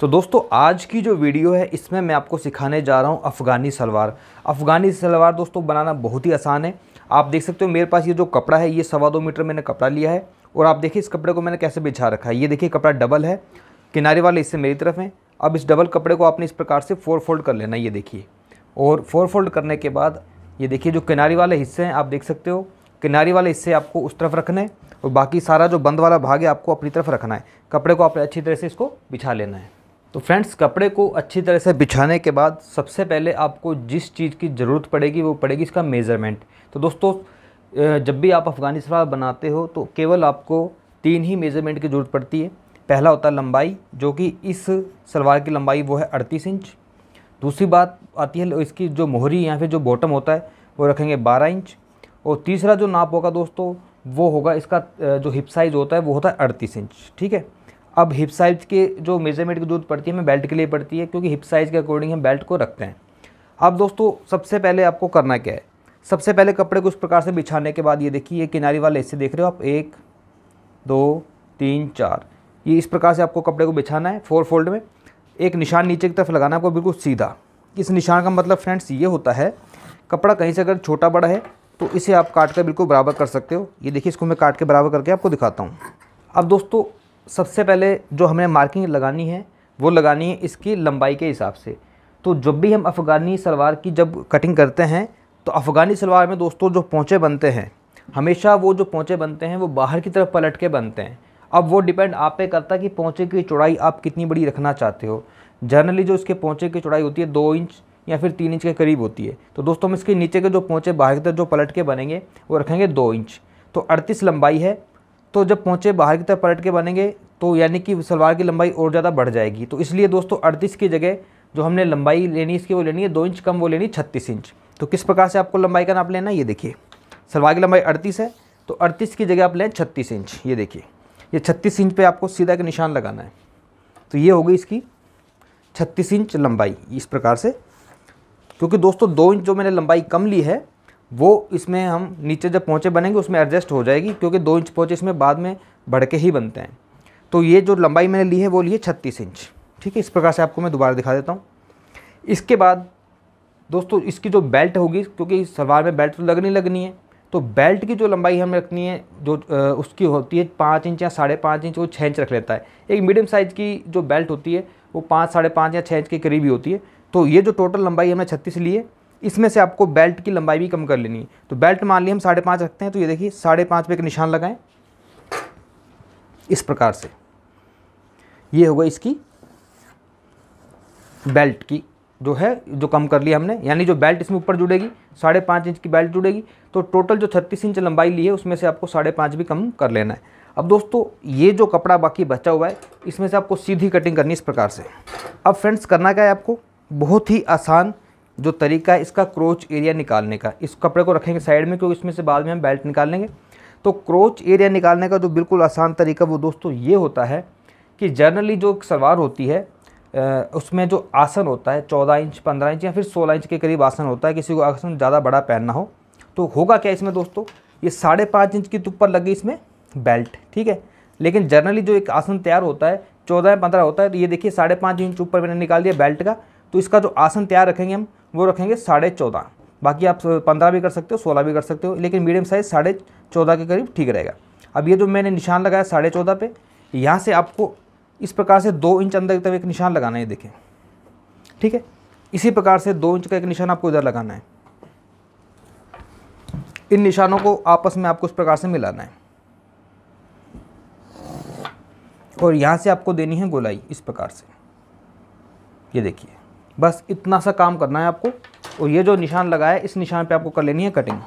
तो दोस्तों आज की जो वीडियो है इसमें मैं आपको सिखाने जा रहा हूँ अफ़गानी सलवार अफ़गानी सलवार दोस्तों बनाना बहुत ही आसान है आप देख सकते हो मेरे पास ये जो कपड़ा है ये सवा दो मीटर मैंने कपड़ा लिया है और आप देखिए इस कपड़े को मैंने कैसे बिछा रखा है ये देखिए कपड़ा डबल है किनारे वाले हिस्से मेरी तरफ हैं अब इस डबल कपड़े को आपने इस प्रकार से फोर फोल्ड कर लेना ये देखिए और फोर फोल्ड करने के बाद ये देखिए जो किनारे वाले हिस्से हैं आप देख सकते हो किनारे वाले हिस्से आपको उस तरफ रखना है और बाकी सारा जो बंद वाला भाग है आपको अपनी तरफ रखना है कपड़े को आपने अच्छी तरह से इसको बिछा लेना है तो फ्रेंड्स कपड़े को अच्छी तरह से बिछाने के बाद सबसे पहले आपको जिस चीज़ की ज़रूरत पड़ेगी वो पड़ेगी इसका मेज़रमेंट तो दोस्तों जब भी आप अफ़गानी सलवार बनाते हो तो केवल आपको तीन ही मेज़रमेंट की ज़रूरत पड़ती है पहला होता है लंबाई जो कि इस सलवार की लंबाई वो है अड़तीस इंच दूसरी बात आती है इसकी जो मोहरी या फिर जो बॉटम होता है वो रखेंगे बारह इंच और तीसरा जो नाप होगा दोस्तों वो होगा इसका जो हिप साइज़ होता है वो होता है अड़तीस इंच ठीक है अब हिप साइज के जो मेजरमेंट की जरूरत पड़ती है हमें बेल्ट के लिए पड़ती है क्योंकि हिप साइज के अकॉर्डिंग हम बेल्ट को रखते हैं अब दोस्तों सबसे पहले आपको करना क्या है सबसे पहले कपड़े को उस प्रकार से बिछाने के बाद ये देखिए ये किनारी वाले हिस्से देख रहे हो आप एक दो तीन चार ये इस प्रकार से आपको कपड़े को बिछाना है फोर फोल्ड में एक निशान नीचे की तरफ लगाना है आपको बिल्कुल सीधा इस निशान का मतलब फ्रेंड्स ये होता है कपड़ा कहीं से अगर छोटा बड़ा है तो इसे आप काट कर बिल्कुल बराबर कर सकते हो ये देखिए इसको मैं काट के बराबर करके आपको दिखाता हूँ अब दोस्तों सबसे पहले जो हमें मार्किंग लगानी है वो लगानी है इसकी लंबाई के हिसाब से तो जब भी हम अफ़गानी सलवार की जब कटिंग करते हैं तो अफ़गानी सलवार में दोस्तों जो पोंचे बनते हैं हमेशा वो जो पोंचे बनते हैं वो बाहर की तरफ पलट के बनते हैं अब वो डिपेंड आप पे करता है कि पोंचे की चौड़ाई आप कितनी बड़ी रखना चाहते हो जनरली जो इसके पोंचे की चौड़ाई होती है दो इंच या फिर तीन इंच के करीब होती है तो दोस्तों हम इसके नीचे के जो पोंचे बाहर की तरफ जो पलट के बनेंगे वो रखेंगे दो इंच तो अड़तीस लंबाई है तो जब पहुँचे बाहर की तरफ पलट के बनेंगे तो यानी कि सलवार की लंबाई और ज़्यादा बढ़ जाएगी तो इसलिए दोस्तों अड़तीस की जगह जो हमने लंबाई लेनी इसकी वो लेनी है दो इंच कम वो लेनी छत्तीस इंच तो किस प्रकार से आपको लंबाई का नाप लेना है ये देखिए सलवार की लंबाई अड़तीस है तो अड़तीस की जगह आप लें छत्तीस इंच ये देखिए ये छत्तीस इंच पे आपको सीधा एक निशान लगाना है तो ये होगी इसकी छत्तीस इंच लंबाई इस प्रकार से क्योंकि दोस्तों दो इंच जो मैंने लंबाई कम ली है वो इसमें हम नीचे जब पहुँचे बनेंगे उसमें एडजस्ट हो जाएगी क्योंकि दो इंच पहुँचे इसमें बाद में बढ़ के ही बनते हैं तो ये जो लंबाई मैंने ली है वो ली है छत्तीस इंच ठीक है इस प्रकार से आपको मैं दोबारा दिखा देता हूँ इसके बाद दोस्तों इसकी जो बेल्ट होगी क्योंकि सलवार में बेल्ट तो लगनी लगनी है तो बेल्ट की जो लंबाई हमें रखनी है जो उसकी होती है पाँच इंच या साढ़े पाँच इंच वो छः इंच रख लेता है एक मीडियम साइज़ की जो बेल्ट होती है वो पाँच साढ़े पाँच या छः इंच के करीब ही होती है तो ये जो टोटल लंबाई हमने छत्तीस ली है इसमें से आपको बेल्ट की लंबाई भी कम कर लेनी है तो बेल्ट मान ली हम साढ़े पाँच रखते हैं तो ये देखिए साढ़े पाँच पर एक निशान लगाएं इस प्रकार से ये होगा इसकी बेल्ट की जो है जो कम कर लिया हमने यानी जो बेल्ट इसमें ऊपर जुड़ेगी साढ़े पाँच इंच की बेल्ट जुड़ेगी तो टोटल जो छत्तीस इंच लंबाई ली है उसमें से आपको साढ़े पाँच भी कम कर लेना है अब दोस्तों ये जो कपड़ा बाकी बचा हुआ है इसमें से आपको सीधी कटिंग करनी इस प्रकार से अब फ्रेंड्स करना क्या है आपको बहुत ही आसान जो तरीका है इसका क्रोच एरिया निकालने का इस कपड़े को रखेंगे साइड में क्योंकि इसमें से बाद में हम बेल्ट निकाल लेंगे तो क्रोच एरिया निकालने का जो बिल्कुल आसान तरीका वो दोस्तों ये होता है कि जनरली जो सलवार होती है उसमें जो आसन होता है चौदह इंच पंद्रह इंच या फिर सोलह इंच के करीब आसन होता है किसी को आसन ज़्यादा बड़ा पहनना हो तो होगा क्या इसमें दोस्तों ये साढ़े पाँच इंच की ऊपर लगी इसमें बेल्ट ठीक है लेकिन जनरली जो एक आसन तैयार होता है चौदह या पंद्रह होता है तो ये देखिए साढ़े पाँच इंच ऊपर मैंने निकाल दिया बेल्ट का तो इसका जो आसन तैयार रखेंगे हम वो रखेंगे साढ़े चौदह बाकी आप पंद्रह भी कर सकते हो सोलह भी कर सकते हो लेकिन मीडियम साइज़ साढ़े चौदह के करीब ठीक रहेगा अब ये जो मैंने निशान लगाया साढ़े चौदह पे यहाँ से आपको इस प्रकार से दो इंच अंदर की तरफ एक निशान लगाना है देखें ठीक है इसी प्रकार से दो इंच का एक निशान आपको इधर लगाना है इन निशानों को आपस में आपको इस प्रकार से मिलाना है और यहाँ से आपको देनी है गोलाई इस प्रकार से ये देखिए बस इतना सा काम करना है आपको और ये जो निशान लगाया है इस निशान पे आपको कर लेनी है कटिंग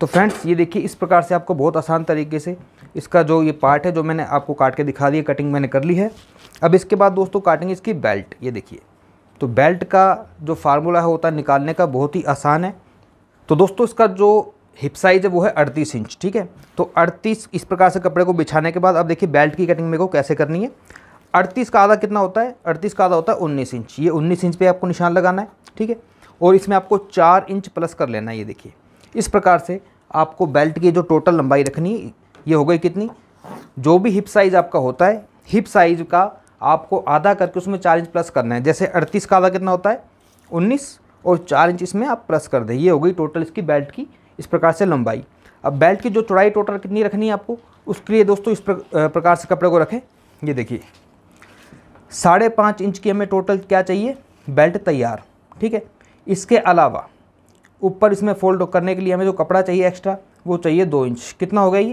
तो फ्रेंड्स ये देखिए इस प्रकार से आपको बहुत आसान तरीके से इसका जो ये पार्ट है जो मैंने आपको काट के दिखा दिया कटिंग मैंने कर ली है अब इसके बाद दोस्तों काटेंगे इसकी बेल्ट ये देखिए तो बेल्ट का जो फार्मूला होता है निकालने का बहुत ही आसान है तो दोस्तों इसका जो हिप साइज है वो है अड़तीस इंच ठीक है तो अड़तीस इस प्रकार से कपड़े को बिछाने के बाद अब देखिए बेल्ट की कटिंग मेरे को कैसे करनी है अड़तीस का आधा कितना होता है अड़तीस का आधा होता है उन्नीस इंच ये उन्नीस इंच पे आपको निशान लगाना है ठीक है और इसमें आपको चार इंच प्लस कर लेना है ये देखिए इस प्रकार से आपको बेल्ट की जो टोटल लंबाई रखनी ये हो गई कितनी जो भी हिप साइज़ आपका होता है हिप साइज़ का आपको आधा करके उसमें चार इंच प्लस करना है जैसे अड़तीस का आधा कितना होता है उन्नीस और चार इंच इसमें आप प्लस कर दें ये हो गई टोटल इसकी बेल्ट की इस प्रकार से लंबाई अब बेल्ट की जो चौड़ाई टोटल कितनी रखनी है आपको उसके लिए दोस्तों इस प्रकार से कपड़े को रखें ये देखिए साढ़े पाँच इंच की हमें टोटल क्या चाहिए बेल्ट तैयार ठीक है इसके अलावा ऊपर इसमें फोल्ड करने के लिए हमें जो कपड़ा चाहिए एक्स्ट्रा वो चाहिए दो इंच कितना हो गया ये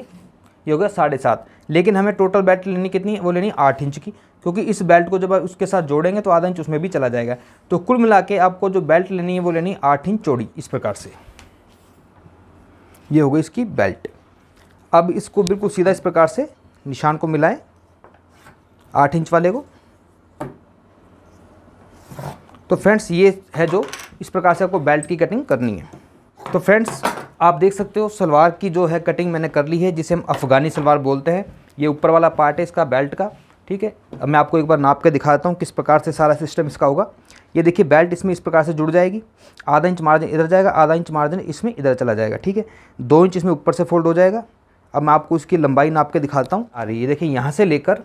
ये हो गया साढ़े सात लेकिन हमें टोटल बेल्ट लेनी कितनी है वो लेनी आठ इंच की क्योंकि इस बेल्ट को जब आप उसके साथ जोड़ेंगे तो आधा इंच उसमें भी चला जाएगा तो कुल मिला के आपको जो बेल्ट लेनी है वो लेनी आठ इंच चौड़ी इस प्रकार से ये हो गई इसकी बेल्ट अब इसको बिल्कुल सीधा इस प्रकार से निशान को मिलाएं आठ इंच वाले को तो फ्रेंड्स ये है जो इस प्रकार से आपको बेल्ट की कटिंग करनी है तो फ्रेंड्स आप देख सकते हो सलवार की जो है कटिंग मैंने कर ली है जिसे हम अफ़गानी सलवार बोलते हैं ये ऊपर वाला पार्ट है इसका बेल्ट का ठीक है अब मैं आपको एक बार नाप के दिखाता हूँ किस प्रकार से सारा सिस्टम इसका होगा ये देखिए बेल्ट इसमें इस प्रकार से जुड़ जाएगी आधा इंच मार्जिन इधर जाएगा आधा इंच मार्जिन इसमें इधर चला जाएगा ठीक है दो इंच इसमें ऊपर से फोल्ड हो जाएगा अब मैं आपको इसकी लंबाई नाप के दिखाता हूँ अरे ये देखिए यहाँ से लेकर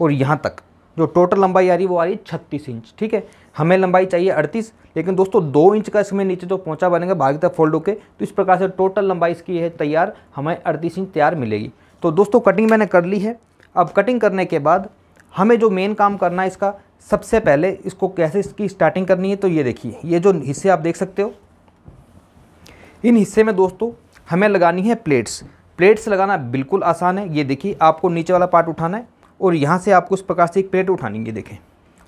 और यहाँ तक जो टोटल लंबाई आ रही है वो आ रही है छत्तीस इंच ठीक है हमें लंबाई चाहिए अड़तीस लेकिन दोस्तों दो इंच का इसमें नीचे जो पहुँचा बनेगा बाहर तक फोल्ड होकर तो इस प्रकार से टोटल लंबाई इसकी है तैयार हमें अड़तीस इंच तैयार मिलेगी तो दोस्तों कटिंग मैंने कर ली है अब कटिंग करने के बाद हमें जो मेन काम करना है इसका सबसे पहले इसको कैसे इसकी स्टार्टिंग करनी है तो ये देखिए ये जो हिस्से आप देख सकते हो इन हिस्से में दोस्तों हमें लगानी है प्लेट्स प्लेट्स लगाना बिल्कुल आसान है ये देखिए आपको नीचे वाला पार्ट उठाना है और यहाँ से आपको इस प्रकार से एक प्लेट उठानी है देखें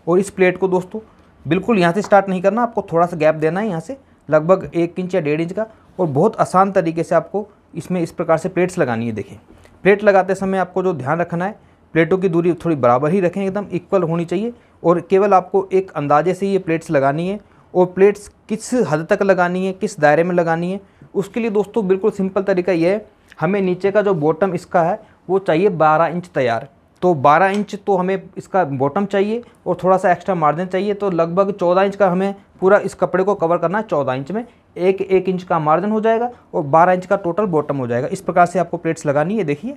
और इस प्लेट को दोस्तों बिल्कुल यहाँ से स्टार्ट नहीं करना आपको थोड़ा सा गैप देना है यहाँ से लगभग एक इंच या डेढ़ इंच का और बहुत आसान तरीके से आपको इसमें इस प्रकार से प्लेट्स लगानी है देखें प्लेट लगाते समय आपको जो ध्यान रखना है प्लेटों की दूरी थोड़ी बराबर ही रखें एकदम इक्वल होनी चाहिए और केवल आपको एक अंदाजे से ये प्लेट्स लगानी है और प्लेट्स किस हद तक लगानी है किस दायरे में लगानी है उसके लिए दोस्तों बिल्कुल सिंपल तरीका ये है हमें नीचे का जो बॉटम इसका है वो चाहिए बारह इंच तैयार तो 12 इंच तो हमें इसका बॉटम चाहिए और थोड़ा सा एक्स्ट्रा मार्जिन चाहिए तो लगभग 14 इंच का हमें पूरा इस कपड़े को कवर करना है 14 इंच में एक एक इंच का मार्जिन हो जाएगा और 12 इंच का टोटल बॉटम हो जाएगा इस प्रकार से आपको प्लेट्स लगानी है देखिए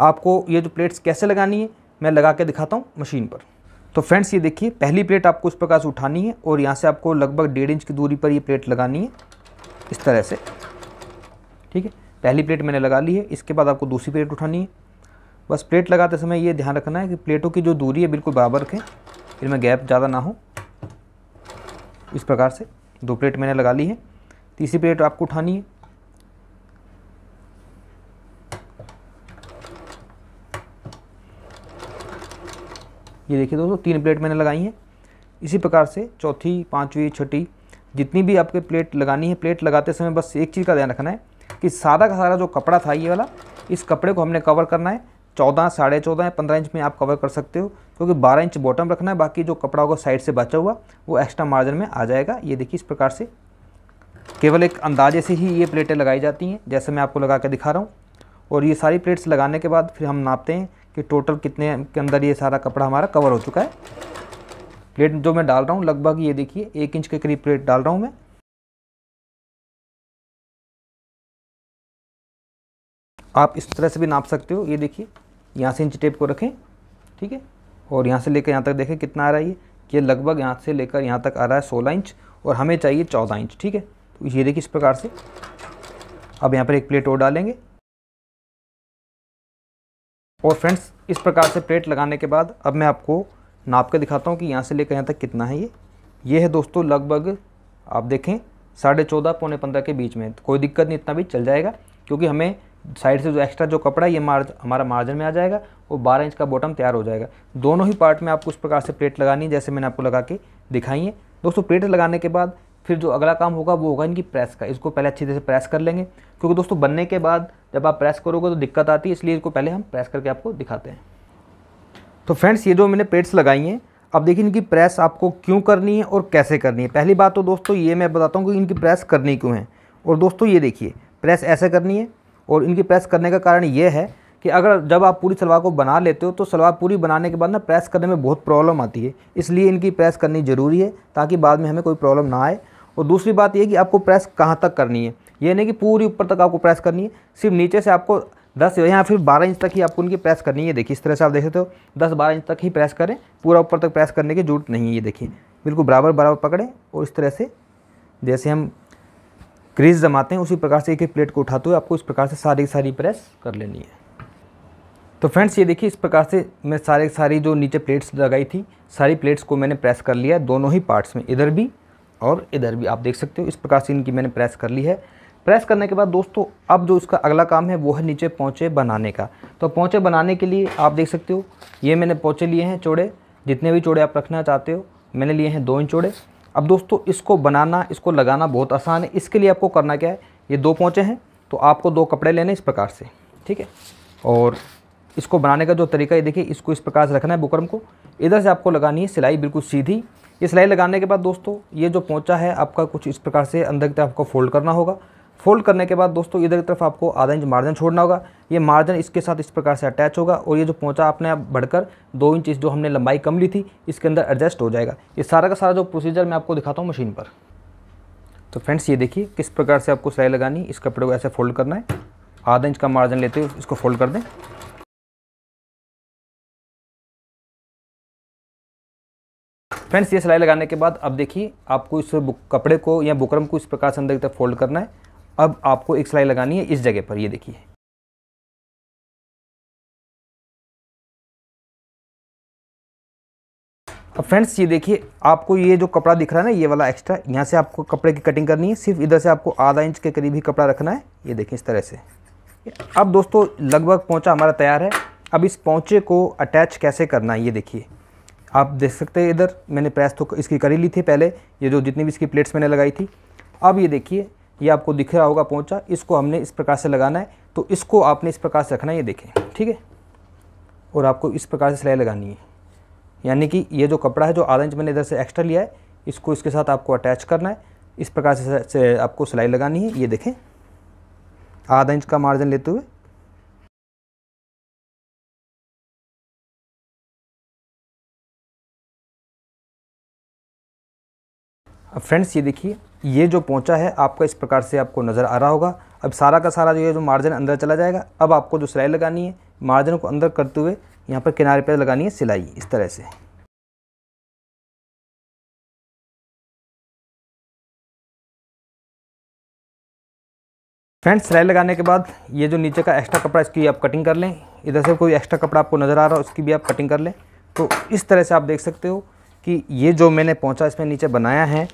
आपको ये जो प्लेट्स कैसे लगानी है मैं लगा के दिखाता हूँ मशीन पर तो फ्रेंड्स ये देखिए पहली प्लेट आपको इस प्रकार से उठानी है और यहाँ से आपको लगभग डेढ़ इंच की दूरी पर ये प्लेट लगानी है इस तरह से ठीक है पहली प्लेट मैंने लगा ली है इसके बाद आपको दूसरी प्लेट उठानी है बस प्लेट लगाते समय ये ध्यान रखना है कि प्लेटों की जो दूरी है बिल्कुल बराबर रखें इनमें गैप ज़्यादा ना हो इस प्रकार से दो प्लेट मैंने लगा ली है तीसरी प्लेट आपको उठानी है ये देखिए दोस्तों तीन प्लेट मैंने लगाई हैं इसी प्रकार से चौथी पाँचवीं छठी जितनी भी आपके प्लेट लगानी है प्लेट लगाते समय बस एक चीज़ का ध्यान रखना है कि सारा का सारा जो कपड़ा था ये वाला इस कपड़े को हमने कवर करना है चौदह साढ़े चौदह या पंद्रह इंच में आप कवर कर सकते हो क्योंकि बारह इंच बॉटम रखना है बाकी जो कपड़ा होगा साइड से बचा हुआ वो एक्स्ट्रा मार्जिन में आ जाएगा ये देखिए इस प्रकार से केवल एक अंदाजे से ही ये प्लेटें लगाई जाती हैं जैसे मैं आपको लगा के दिखा रहा हूँ और ये सारी प्लेट्स लगाने के बाद फिर हम नापते हैं कि टोटल कितने के अंदर ये सारा कपड़ा हमारा कवर हो चुका है प्लेट जो मैं डाल रहा हूँ लगभग ये देखिए एक इंच के करीब प्लेट डाल रहा हूँ मैं आप इस तरह से भी नाप सकते हो ये देखिए यहाँ से इंच टेप को रखें ठीक है और यहाँ से लेकर यहाँ तक देखें कितना आ रहा है ये ये लगभग यहाँ से लेकर यहाँ तक आ रहा है सोलह इंच और हमें चाहिए चौदह इंच ठीक है तो ये देखिए इस प्रकार से अब यहाँ पर एक प्लेट और डालेंगे और फ्रेंड्स इस प्रकार से प्लेट लगाने के बाद अब मैं आपको नाप के दिखाता हूँ कि यहाँ से लेकर यहाँ तक कितना है ये ये है दोस्तों लगभग आप देखें साढ़े चौदह पौने पंद्रह के बीच में कोई दिक्कत नहीं इतना भी चल जाएगा क्योंकि हमें साइड से जो एक्स्ट्रा जो कपड़ा है ये मार्ज हमारा मार्जिन में आ जाएगा और 12 इंच का बॉटम तैयार हो जाएगा दोनों ही पार्ट में आपको उस प्रकार से प्लेट लगानी है जैसे मैंने आपको लगा के दिखाई है दोस्तों प्लेट लगाने के बाद फिर जो अगला काम होगा वो होगा इनकी प्रेस का इसको पहले अच्छी तरह से प्रेस कर लेंगे क्योंकि दोस्तों बनने के बाद जब आप प्रेस करोगे तो दिक्कत आती है इसलिए इसको पहले हम प्रेस करके आपको दिखाते हैं तो फ्रेंड्स ये जो मैंने प्लेट्स लगाई हैं अब देखिए इनकी प्रेस आपको क्यों करनी है और कैसे करनी है पहली बात तो दोस्तों ये मैं बताता हूँ कि इनकी प्रेस करनी क्यों है और दोस्तों ये देखिए प्रेस ऐसे करनी है और इनकी प्रेस करने का कारण ये है कि अगर जब आप पूरी सलवार को बना लेते हो तो सलवार पूरी बनाने के बाद ना प्रेस करने में बहुत प्रॉब्लम आती है इसलिए इनकी प्रेस करनी ज़रूरी है ताकि बाद में हमें कोई प्रॉब्लम ना आए और दूसरी बात ये कि आपको प्रेस कहाँ तक करनी है ये नहीं कि पूरी ऊपर तक आपको प्रेस करनी है सिर्फ नीचे से आपको दस या फिर बारह इंच तक ही आपको उनकी प्रेस करनी है देखिए इस तरह से आप देख सकते हो दस बारह इंच तक ही प्रेस करें पूरा ऊपर तक प्रेस करने की जरूरत नहीं है ये देखिए बिल्कुल बराबर बराबर पकड़ें और इस तरह से जैसे हम क्रीज जमाते हैं उसी प्रकार से एक एक प्लेट को उठाते हुए आपको इस प्रकार से सारी सारी प्रेस कर लेनी है तो फ्रेंड्स ये देखिए इस प्रकार से मैं सारे सारी जो नीचे प्लेट्स लगाई थी सारी प्लेट्स को मैंने प्रेस कर लिया है दोनों ही पार्ट्स में इधर भी और इधर भी आप देख सकते हो इस प्रकार से इनकी मैंने प्रेस कर ली है प्रेस करने के बाद दोस्तों अब जो इसका अगला काम है वो है नीचे पहुँचे बनाने का तो पहुँचे बनाने के लिए आप देख सकते हो ये मैंने पहुँचे लिए हैं चौड़े जितने भी चौड़े आप रखना चाहते हो मैंने लिए हैं दो इंच चौड़े अब दोस्तों इसको बनाना इसको लगाना बहुत आसान है इसके लिए आपको करना क्या है ये दो पहुँचे हैं तो आपको दो कपड़े लेने इस प्रकार से ठीक है और इसको बनाने का जो तरीका ये देखिए इसको इस प्रकार से रखना है बुकरम को इधर से आपको लगानी है सिलाई बिल्कुल सीधी ये सिलाई लगाने के बाद दोस्तों ये जो पहुँचा है आपका कुछ इस प्रकार से अंदर की तरफ आपको फोल्ड करना होगा फोल्ड करने के बाद दोस्तों इधर की तरफ आपको आधा इंच मार्जिन छोड़ना होगा ये मार्जिन इसके साथ इस प्रकार से अटैच होगा और ये जो पहुंचा आपने आप बढ़कर दो इंच जो हमने लंबाई कम ली थी इसके अंदर एडजस्ट हो जाएगा ये सारा का सारा जो प्रोसीजर मैं आपको दिखाता हूँ मशीन पर तो फ्रेंड्स ये देखिए किस प्रकार से आपको सिलाई लगानी इस कपड़े को ऐसे फोल्ड करना है आधा इंच का मार्जिन लेते हुए इसको फोल्ड कर दें फ्रेंड्स ये सिलाई लगाने के बाद अब देखिए आपको इस कपड़े को या बुकरम को इस प्रकार से अंदर की तरफ फोल्ड करना है अब आपको एक सिलाई लगानी है इस जगह पर ये देखिए अब फ्रेंड्स ये देखिए आपको ये जो कपड़ा दिख रहा है ना ये वाला एक्स्ट्रा यहाँ से आपको कपड़े की कटिंग करनी है सिर्फ इधर से आपको आधा इंच के करीब ही कपड़ा रखना है ये देखें इस तरह से अब दोस्तों लगभग पहुँचा हमारा तैयार है अब इस पहुँचे को अटैच कैसे करना है ये देखिए आप देख सकते हैं इधर मैंने प्रेस तो इसकी करी ली थी पहले ये जो जितनी भी इसकी प्लेट्स मैंने लगाई थी अब ये देखिए ये आपको दिख रहा होगा पहुंचा इसको हमने इस प्रकार से लगाना है तो इसको आपने इस प्रकार से रखना है ये देखें ठीक है और आपको इस प्रकार से सिलाई लगानी है यानी कि ये जो कपड़ा है जो आधा इंच मैंने इधर से एक्स्ट्रा लिया है इसको इसके साथ आपको अटैच करना है इस प्रकार से, से आपको सिलाई लगानी है ये देखें आधा इंच का मार्जिन लेते हुए अब फ्रेंड्स ये देखिए ये जो पहुंचा है आपका इस प्रकार से आपको नज़र आ रहा होगा अब सारा का सारा जो है जो मार्जिन अंदर चला जाएगा अब आपको जो सिलाई लगानी है मार्जिन को अंदर करते हुए यहाँ पर किनारे पर लगानी है सिलाई इस तरह से फ्रेंड्स सिलाई लगाने के बाद ये जो नीचे का एक्स्ट्रा कपड़ा इसकी आप कटिंग कर लें इधर से कोई एक्स्ट्रा कपड़ा आपको नज़र आ रहा है उसकी भी आप कटिंग कर लें तो इस तरह से आप देख सकते हो कि ये जो मैंने पहुंचा इसमें नीचे बनाया है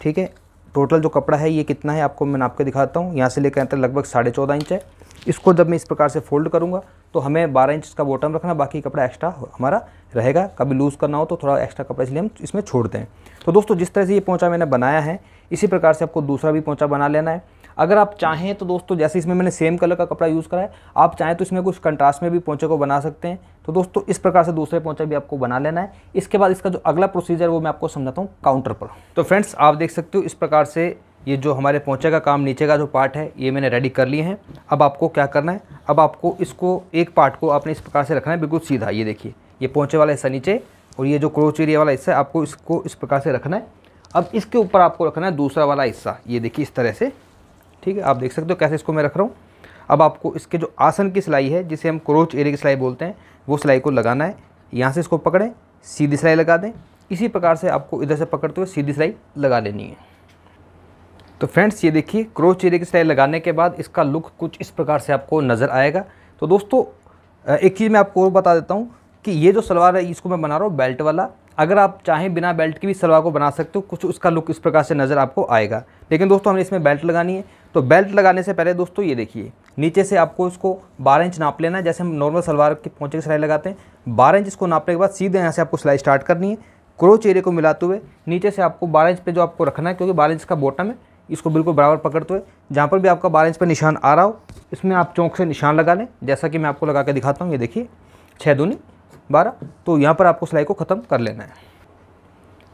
ठीक है टोटल जो कपड़ा है ये कितना है आपको मैं नाप के दिखाता हूँ यहाँ से लेकर आता तक लगभग साढ़े चौदह इंच है इसको जब मैं इस प्रकार से फोल्ड करूँगा तो हमें बारह इंच का बॉटम रखना बाकी कपड़ा एक्स्ट्रा हमारा रहेगा कभी लूज़ करना हो तो थोड़ा एक्स्ट्रा कपड़ा इसलिए हम इसमें छोड़ दें तो दोस्तों जिस तरह से ये पहुँचा मैंने बनाया है इसी प्रकार से आपको दूसरा भी पहुँचा बना लेना है अगर आप चाहें तो दोस्तों जैसे इसमें मैंने सेम कलर का कपड़ा यूज़ करा है आप चाहें तो इसमें कुछ कंट्रास्ट में भी पोंचे को बना सकते हैं तो दोस्तों इस प्रकार से दूसरे पोंचा भी आपको बना लेना है इसके बाद इसका जो अगला प्रोसीजर वो मैं आपको समझाता हूँ काउंटर पर तो फ्रेंड्स आप देख सकते हो इस प्रकार से ये जो हमारे पोंचे का काम नीचे का जो पार्ट है ये मैंने रेडी कर लिए हैं अब आपको क्या करना है अब आपको इसको एक पार्ट को आपने इस प्रकार से रखना है बिल्कुल सीधा ये देखिए ये पोंचे वाला हिस्सा नीचे और ये जो क्रोच एरिया वाला हिस्सा है आपको इसको इस प्रकार से रखना है अब इसके ऊपर आपको रखना है दूसरा वाला हिस्सा ये देखिए इस तरह से ठीक है आप देख सकते हो कैसे इसको मैं रख रहा हूँ अब आपको इसके जो आसन की सिलाई है जिसे हम क्रोच एरिया की सिलाई बोलते हैं वो सिलाई को लगाना है यहाँ से इसको पकड़ें सीधी सिलाई लगा दें इसी प्रकार से आपको इधर से पकड़ते हुए सीधी सिलाई लगा लेनी है तो फ्रेंड्स ये देखिए क्रोच एरिया की सिलाई लगाने के बाद इसका लुक कुछ इस प्रकार से आपको नज़र आएगा तो दोस्तों एक चीज़ मैं आपको और बता देता हूँ कि ये जो सलवार है इसको मैं बना रहा हूँ बेल्ट वाला अगर आप चाहें बिना बेल्ट की भी सलवार को बना सकते हो कुछ उसका लुक इस प्रकार से नज़र आपको आएगा लेकिन दोस्तों हमें इसमें बेल्ट लगानी है तो बेल्ट लगाने से पहले दोस्तों ये देखिए नीचे से आपको इसको बारह इंच नाप लेना है जैसे हम नॉर्मल सलवार के पहुँचे की सिलाई लगाते हैं बारह इंच इसको नापने के बाद सीधे यहाँ से आपको सिलाई स्टार्ट करनी है क्रोच एरिया को मिलाते हुए नीचे से आपको बारह इंच पे जो आपको रखना है क्योंकि बारह इंच का बॉटम है इसको बिल्कुल बराबर पकड़ते तो हुए जहाँ पर भी आपका बारह इंच पर निशान आ रहा हो इसमें आप चौंक से निशान लगा लें जैसा कि मैं आपको लगा के दिखाता हूँ ये देखिए छः दूनी बारह तो यहाँ पर आपको सिलाई को ख़त्म कर लेना है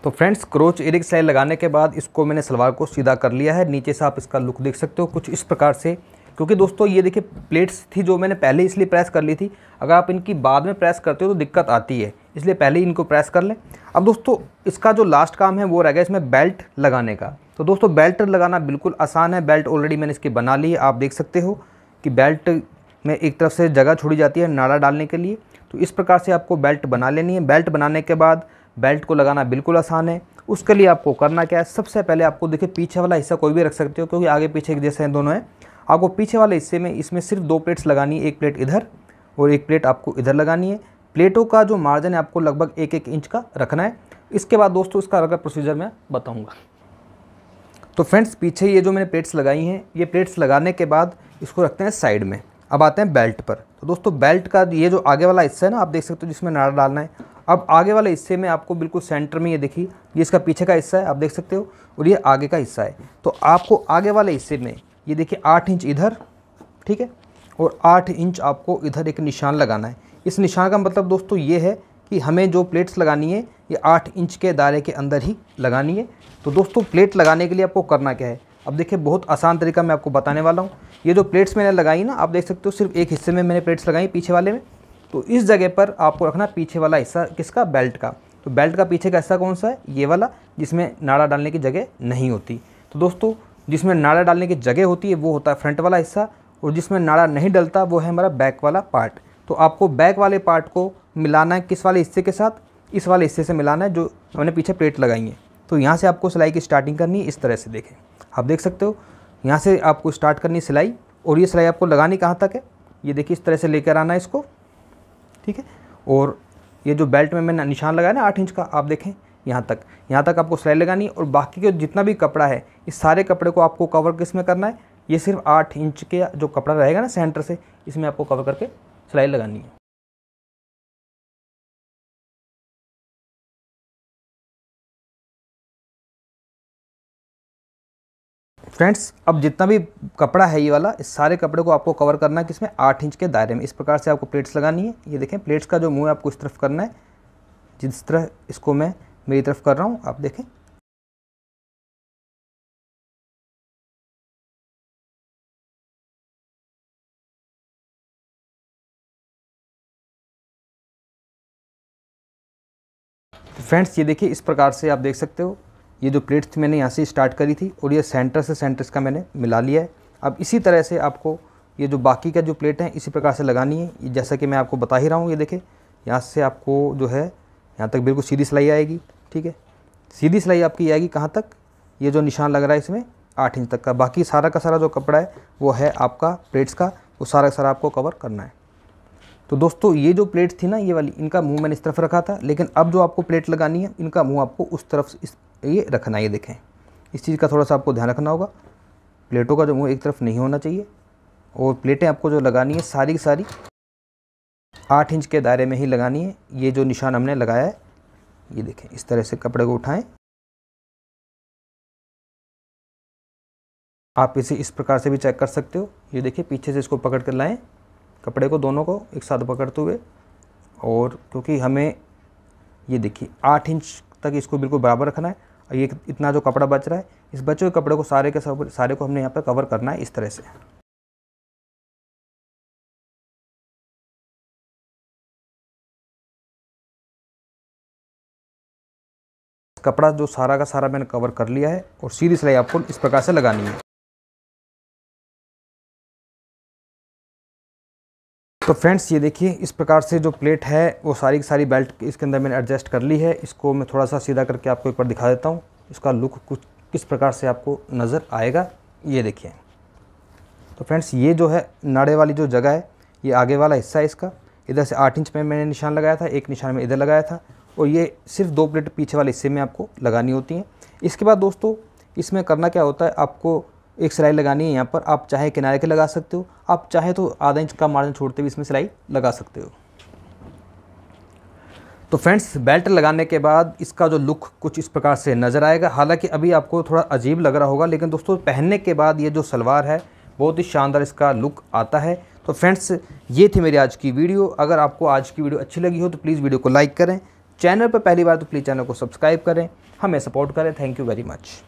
तो फ्रेंड्स क्रोच एरिक सिलाई लगाने के बाद इसको मैंने सलवार को सीधा कर लिया है नीचे से आप इसका लुक देख सकते हो कुछ इस प्रकार से क्योंकि दोस्तों ये देखिए प्लेट्स थी जो मैंने पहले इसलिए प्रेस कर ली थी अगर आप इनकी बाद में प्रेस करते हो तो दिक्कत आती है इसलिए पहले ही इनको प्रेस कर लें अब दोस्तों इसका जो लास्ट काम है वो रह गया इसमें बेल्ट लगाने का तो दोस्तों बेल्ट लगाना बिल्कुल आसान है बेल्ट ऑलरेडी मैंने इसकी बना ली है आप देख सकते हो कि बेल्ट में एक तरफ से जगह छोड़ी जाती है नाड़ा डालने के लिए तो इस प्रकार से आपको बेल्ट बना लेनी है बेल्ट बनाने के बाद बेल्ट को लगाना बिल्कुल आसान है उसके लिए आपको करना क्या है सबसे पहले आपको देखिए पीछे वाला हिस्सा कोई भी रख सकते हो क्योंकि आगे पीछे एक जैसे हैं दोनों हैं आपको पीछे वाले हिस्से में इसमें सिर्फ दो प्लेट्स लगानी है एक प्लेट इधर और एक प्लेट आपको इधर लगानी है प्लेटों का जो मार्जिन है आपको लगभग एक एक इंच का रखना है इसके बाद दोस्तों इसका अलग प्रोसीजर मैं बताऊँगा तो फ्रेंड्स पीछे ये जो मैंने प्लेट्स लगाई हैं ये प्लेट्स लगाने के बाद इसको रखते हैं साइड में अब आते हैं बेल्ट पर तो दोस्तों बेल्ट का ये जो आगे वाला हिस्सा है ना आप देख सकते हो जिसमें नाड़ा डालना है अब आगे वाले हिस्से में आपको बिल्कुल सेंटर में ये देखिए ये इसका पीछे का हिस्सा है आप देख सकते हो और ये आगे का हिस्सा है तो आपको आगे वाले हिस्से में ये देखिए आठ इंच इधर ठीक है और आठ इंच आपको इधर एक निशान लगाना है इस निशान का मतलब दोस्तों ये है कि हमें जो प्लेट्स लगानी है ये आठ इंच के दायरे के अंदर ही लगानी है तो दोस्तों प्लेट लगाने के लिए आपको करना क्या है अब देखिए बहुत आसान तरीका मैं आपको बताने वाला हूँ ये जो प्लेट्स मैंने लगाई ना आप देख सकते हो सिर्फ एक हिस्से में मैंने प्लेट्स लगाई पीछे वाले में तो इस जगह पर आपको रखना पीछे वाला हिस्सा किसका बेल्ट का तो बेल्ट का पीछे का हिस्सा कौन सा है ये वाला जिसमें नाड़ा डालने की जगह नहीं होती तो दोस्तों जिसमें नाड़ा डालने की जगह होती है वो होता है फ्रंट वाला हिस्सा और जिसमें नाड़ा नहीं डलता वो है हमारा बैक वाला पार्ट तो आपको बैक वाले पार्ट को मिलाना है किस वाले हिस्से के साथ इस वाले हिस्से से मिलाना है जो हमने पीछे प्लेट लगाई है तो यहाँ से आपको सिलाई की स्टार्टिंग करनी है इस तरह से देखें आप देख सकते हो यहाँ से आपको स्टार्ट करनी सिलाई और ये सिलाई आपको लगानी कहाँ तक है ये देखिए इस तरह से लेकर आना है इसको ठीक है और ये जो बेल्ट में मैंने निशान लगाया ना आठ इंच का आप देखें यहाँ तक यहाँ तक आपको सिलाई लगानी और बाकी के जितना भी कपड़ा है इस सारे कपड़े को आपको कवर किस में करना है ये सिर्फ आठ इंच के जो कपड़ा रहेगा ना सेंटर से इसमें आपको कवर करके सिलाई लगानी है फ्रेंड्स अब जितना भी कपड़ा है ये वाला इस सारे कपड़े को आपको कवर करना है किसमें आठ इंच के दायरे में इस प्रकार से आपको प्लेट्स लगानी है ये देखें प्लेट्स का जो मुंह है आपको इस तरफ करना है जिस तरह इसको मैं मेरी तरफ कर रहा हूँ आप देखें फ्रेंड्स ये देखिए इस प्रकार से आप देख सकते हो ये जो प्लेट्स थी मैंने यहाँ से स्टार्ट करी थी और ये सेंटर से सेंटर का मैंने मिला लिया है अब इसी तरह से आपको ये जो बाकी का जो प्लेट है इसी प्रकार से लगानी है जैसा कि मैं आपको बता ही रहा हूँ ये देखें यहाँ से आपको जो है यहाँ तक बिल्कुल सीधी सिलाई आएगी ठीक है सीधी सिलाई आपकी आएगी कहाँ तक ये जो निशान लग रहा है इसमें आठ इंच तक का बाकी सारा का सारा जो कपड़ा है वो है आपका प्लेट्स का वो सारा का सारा आपको कवर करना है तो दोस्तों ये जो प्लेट थी ना ये वाली इनका मुंह मैंने इस तरफ रखा था लेकिन अब जो आपको प्लेट लगानी है इनका मुंह आपको उस तरफ इस ये रखना ये देखें इस चीज़ का थोड़ा सा आपको ध्यान रखना होगा प्लेटों का जो मुंह एक तरफ नहीं होना चाहिए और प्लेटें आपको जो लगानी है सारी की सारी आठ इंच के दायरे में ही लगानी है ये जो निशान हमने लगाया है ये देखें इस तरह से कपड़े को उठाएँ आप इसे इस प्रकार से भी चेक कर सकते हो ये देखिए पीछे से इसको पकड़ कर लाएँ कपड़े को दोनों को एक साथ पकड़ते हुए और क्योंकि हमें ये देखिए आठ इंच तक इसको बिल्कुल बराबर रखना है और ये इतना जो कपड़ा बच रहा है इस बचे हुए कपड़े को सारे के सब सारे को हमने यहाँ पर कवर करना है इस तरह से कपड़ा जो सारा का सारा मैंने कवर कर लिया है और सीधी सिलाई आपको इस प्रकार से लगानी है तो फ्रेंड्स ये देखिए इस प्रकार से जो प्लेट है वो सारी की सारी बेल्ट इसके अंदर मैंने एडजस्ट कर ली है इसको मैं थोड़ा सा सीधा करके आपको एक बार दिखा देता हूँ इसका लुक कुछ किस प्रकार से आपको नज़र आएगा ये देखिए तो फ्रेंड्स ये जो है नाड़े वाली जो जगह है ये आगे वाला हिस्सा है इसका इधर से आठ इंच में मैंने निशान लगाया था एक निशान में इधर लगाया था और ये सिर्फ दो प्लेट पीछे वाले हिस्से में आपको लगानी होती हैं इसके बाद दोस्तों इसमें करना क्या होता है आपको एक सिलाई लगानी है यहाँ पर आप चाहे किनारे के लगा सकते हो आप चाहे तो आधा इंच का मार्जिन छोड़ते हुए इसमें सिलाई लगा सकते हो तो फ्रेंड्स बेल्ट लगाने के बाद इसका जो लुक कुछ इस प्रकार से नज़र आएगा हालांकि अभी आपको थोड़ा अजीब लग रहा होगा लेकिन दोस्तों पहनने के बाद ये जो सलवार है बहुत ही शानदार इसका लुक आता है तो फ्रेंड्स ये थी मेरी आज की वीडियो अगर आपको आज की वीडियो अच्छी लगी हो तो प्लीज़ वीडियो को लाइक करें चैनल पर पहली बार तो प्लीज़ चैनल को सब्सक्राइब करें हमें सपोर्ट करें थैंक यू वेरी मच